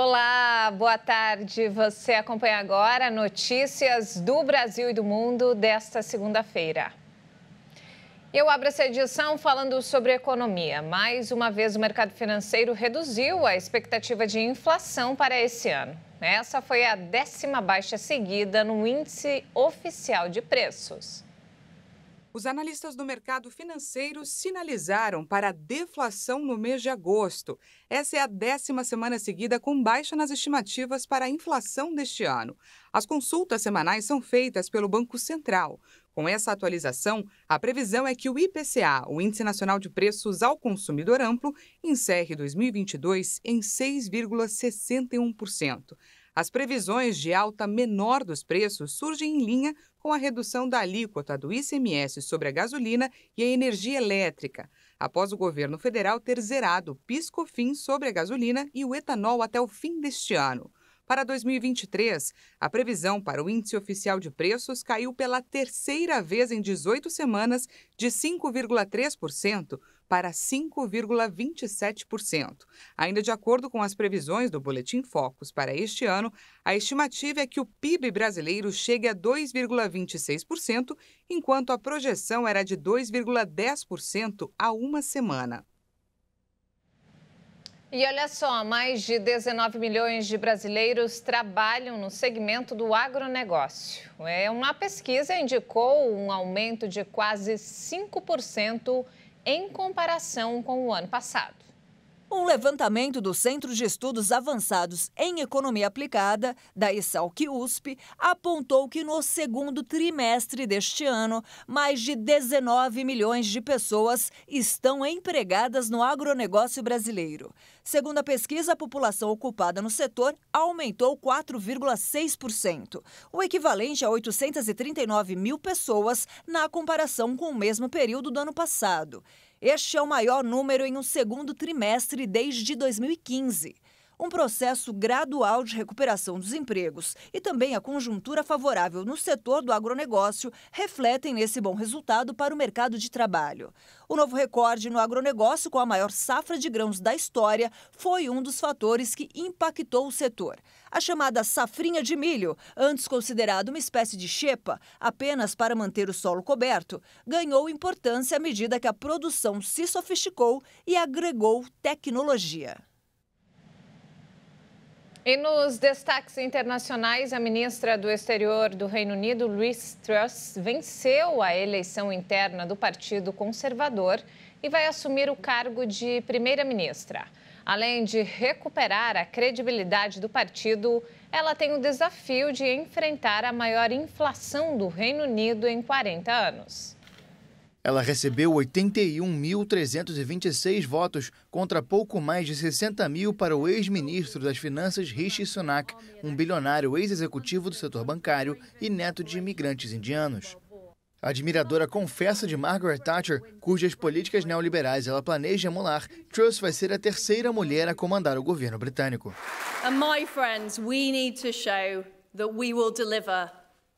Olá, boa tarde. Você acompanha agora notícias do Brasil e do mundo desta segunda-feira. Eu abro essa edição falando sobre economia. Mais uma vez, o mercado financeiro reduziu a expectativa de inflação para esse ano. Essa foi a décima baixa seguida no índice oficial de preços. Os analistas do mercado financeiro sinalizaram para a deflação no mês de agosto. Essa é a décima semana seguida com baixa nas estimativas para a inflação deste ano. As consultas semanais são feitas pelo Banco Central. Com essa atualização, a previsão é que o IPCA, o Índice Nacional de Preços ao Consumidor Amplo, encerre 2022 em 6,61%. As previsões de alta menor dos preços surgem em linha com a redução da alíquota do ICMS sobre a gasolina e a energia elétrica, após o governo federal ter zerado o pisco-fim sobre a gasolina e o etanol até o fim deste ano. Para 2023, a previsão para o índice oficial de preços caiu pela terceira vez em 18 semanas de 5,3% para 5,27%. Ainda de acordo com as previsões do Boletim Focus para este ano, a estimativa é que o PIB brasileiro chegue a 2,26%, enquanto a projeção era de 2,10% há uma semana. E olha só, mais de 19 milhões de brasileiros trabalham no segmento do agronegócio. É, uma pesquisa indicou um aumento de quase 5% em comparação com o ano passado. Um levantamento do Centro de Estudos Avançados em Economia Aplicada, da Isalc USP, apontou que no segundo trimestre deste ano, mais de 19 milhões de pessoas estão empregadas no agronegócio brasileiro. Segundo a pesquisa, a população ocupada no setor aumentou 4,6%, o equivalente a 839 mil pessoas na comparação com o mesmo período do ano passado. Este é o maior número em um segundo trimestre desde 2015 um processo gradual de recuperação dos empregos e também a conjuntura favorável no setor do agronegócio refletem nesse bom resultado para o mercado de trabalho. O novo recorde no agronegócio, com a maior safra de grãos da história, foi um dos fatores que impactou o setor. A chamada safrinha de milho, antes considerada uma espécie de xepa, apenas para manter o solo coberto, ganhou importância à medida que a produção se sofisticou e agregou tecnologia. E nos destaques internacionais, a ministra do Exterior do Reino Unido, Liz Truss, venceu a eleição interna do Partido Conservador e vai assumir o cargo de primeira-ministra. Além de recuperar a credibilidade do partido, ela tem o desafio de enfrentar a maior inflação do Reino Unido em 40 anos. Ela recebeu 81.326 votos contra pouco mais de 60 mil para o ex-ministro das Finanças Rishi Sunak, um bilionário ex-executivo do setor bancário e neto de imigrantes indianos. A admiradora confessa de Margaret Thatcher, cujas políticas neoliberais ela planeja emular, Truss vai ser a terceira mulher a comandar o governo britânico. And my friends, we need to show that we will deliver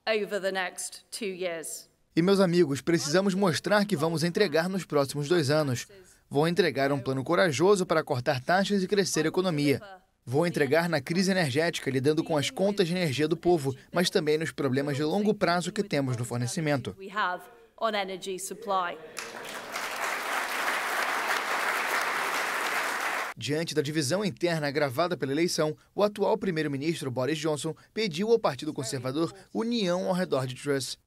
over the next two years. E meus amigos, precisamos mostrar que vamos entregar nos próximos dois anos. Vou entregar um plano corajoso para cortar taxas e crescer a economia. Vou entregar na crise energética, lidando com as contas de energia do povo, mas também nos problemas de longo prazo que temos no fornecimento. Diante da divisão interna agravada pela eleição, o atual primeiro-ministro Boris Johnson pediu ao Partido Conservador união ao redor de Truss.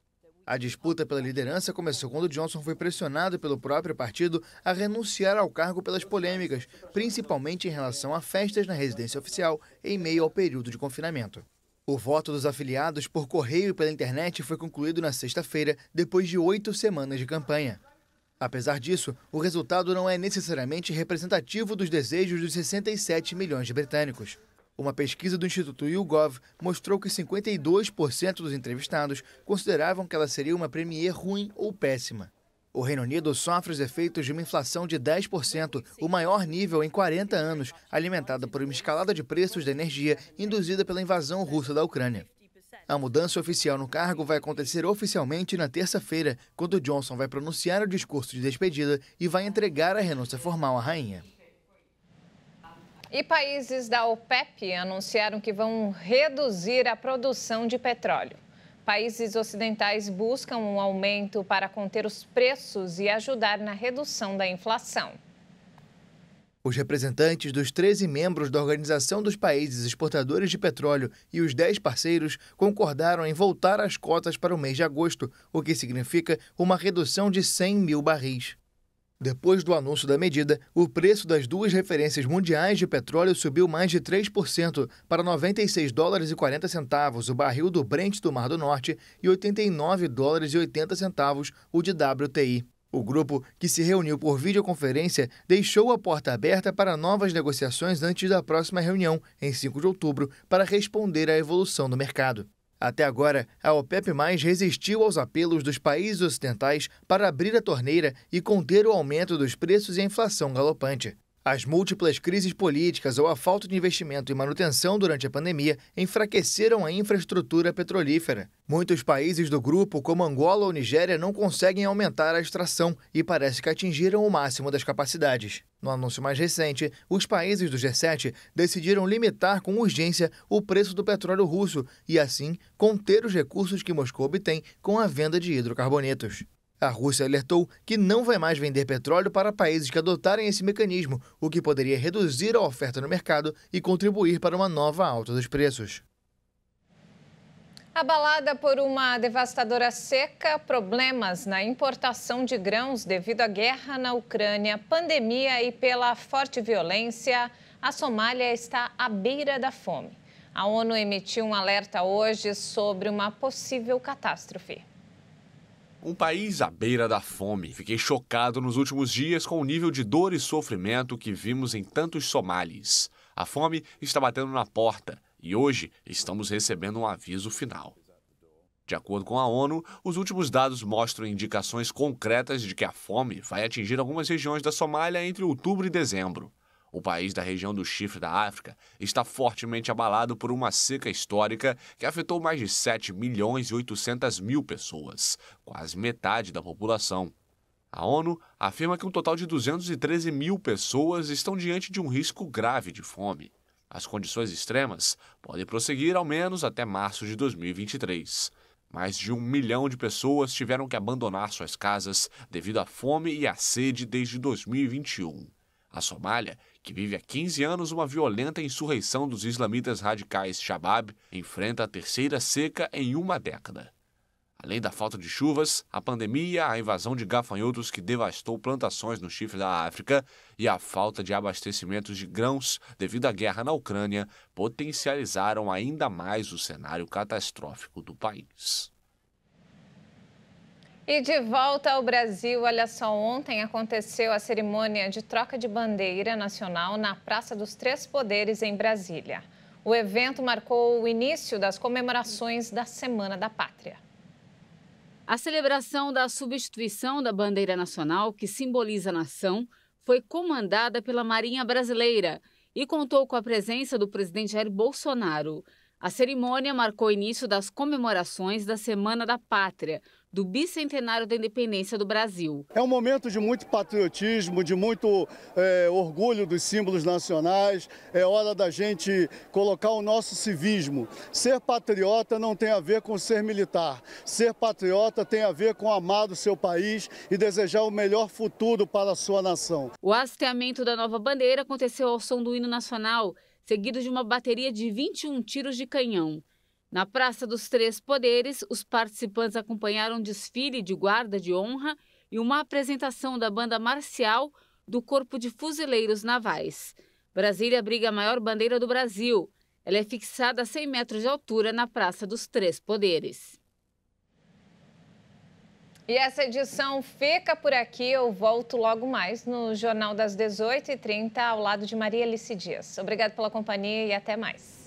A disputa pela liderança começou quando Johnson foi pressionado pelo próprio partido a renunciar ao cargo pelas polêmicas, principalmente em relação a festas na residência oficial em meio ao período de confinamento. O voto dos afiliados por correio e pela internet foi concluído na sexta-feira, depois de oito semanas de campanha. Apesar disso, o resultado não é necessariamente representativo dos desejos dos 67 milhões de britânicos. Uma pesquisa do Instituto YouGov mostrou que 52% dos entrevistados consideravam que ela seria uma Premier ruim ou péssima. O Reino Unido sofre os efeitos de uma inflação de 10%, o maior nível em 40 anos, alimentada por uma escalada de preços da energia induzida pela invasão russa da Ucrânia. A mudança oficial no cargo vai acontecer oficialmente na terça-feira, quando Johnson vai pronunciar o discurso de despedida e vai entregar a renúncia formal à rainha. E países da OPEP anunciaram que vão reduzir a produção de petróleo. Países ocidentais buscam um aumento para conter os preços e ajudar na redução da inflação. Os representantes dos 13 membros da Organização dos Países Exportadores de Petróleo e os 10 parceiros concordaram em voltar às cotas para o mês de agosto, o que significa uma redução de 100 mil barris. Depois do anúncio da medida, o preço das duas referências mundiais de petróleo subiu mais de 3% para 96 dólares e 40 centavos o barril do Brent do Mar do Norte e 89 dólares e 80 centavos o de WTI. O grupo, que se reuniu por videoconferência, deixou a porta aberta para novas negociações antes da próxima reunião, em 5 de outubro, para responder à evolução do mercado. Até agora, a OPEP+ mais resistiu aos apelos dos países ocidentais para abrir a torneira e conter o aumento dos preços e a inflação galopante. As múltiplas crises políticas ou a falta de investimento e manutenção durante a pandemia enfraqueceram a infraestrutura petrolífera. Muitos países do grupo, como Angola ou Nigéria, não conseguem aumentar a extração e parece que atingiram o máximo das capacidades. No anúncio mais recente, os países do G7 decidiram limitar com urgência o preço do petróleo russo e, assim, conter os recursos que Moscou obtém com a venda de hidrocarbonetos. A Rússia alertou que não vai mais vender petróleo para países que adotarem esse mecanismo, o que poderia reduzir a oferta no mercado e contribuir para uma nova alta dos preços. Abalada por uma devastadora seca, problemas na importação de grãos devido à guerra na Ucrânia, pandemia e pela forte violência, a Somália está à beira da fome. A ONU emitiu um alerta hoje sobre uma possível catástrofe um país à beira da fome. Fiquei chocado nos últimos dias com o nível de dor e sofrimento que vimos em tantos somalis. A fome está batendo na porta e hoje estamos recebendo um aviso final. De acordo com a ONU, os últimos dados mostram indicações concretas de que a fome vai atingir algumas regiões da Somália entre outubro e dezembro. O país da região do Chifre da África está fortemente abalado por uma seca histórica que afetou mais de 7 milhões e 800 mil pessoas, quase metade da população. A ONU afirma que um total de 213 mil pessoas estão diante de um risco grave de fome. As condições extremas podem prosseguir ao menos até março de 2023. Mais de um milhão de pessoas tiveram que abandonar suas casas devido à fome e à sede desde 2021. A Somália, que vive há 15 anos uma violenta insurreição dos islamitas radicais Shabab, enfrenta a terceira seca em uma década. Além da falta de chuvas, a pandemia, a invasão de gafanhotos que devastou plantações no chifre da África e a falta de abastecimentos de grãos devido à guerra na Ucrânia potencializaram ainda mais o cenário catastrófico do país. E de volta ao Brasil, olha só, ontem aconteceu a cerimônia de troca de bandeira nacional na Praça dos Três Poderes, em Brasília. O evento marcou o início das comemorações da Semana da Pátria. A celebração da substituição da bandeira nacional, que simboliza a nação, foi comandada pela Marinha Brasileira e contou com a presença do presidente Jair Bolsonaro. A cerimônia marcou o início das comemorações da Semana da Pátria, do bicentenário da independência do Brasil. É um momento de muito patriotismo, de muito é, orgulho dos símbolos nacionais. É hora da gente colocar o nosso civismo. Ser patriota não tem a ver com ser militar. Ser patriota tem a ver com amar o seu país e desejar o melhor futuro para a sua nação. O hasteamento da nova bandeira aconteceu ao som do hino nacional seguido de uma bateria de 21 tiros de canhão. Na Praça dos Três Poderes, os participantes acompanharam um desfile de guarda de honra e uma apresentação da banda marcial do Corpo de Fuzileiros Navais. Brasília abriga a maior bandeira do Brasil. Ela é fixada a 100 metros de altura na Praça dos Três Poderes. E essa edição fica por aqui. Eu volto logo mais no Jornal das 18h30, ao lado de Maria Alice Dias. Obrigado pela companhia e até mais.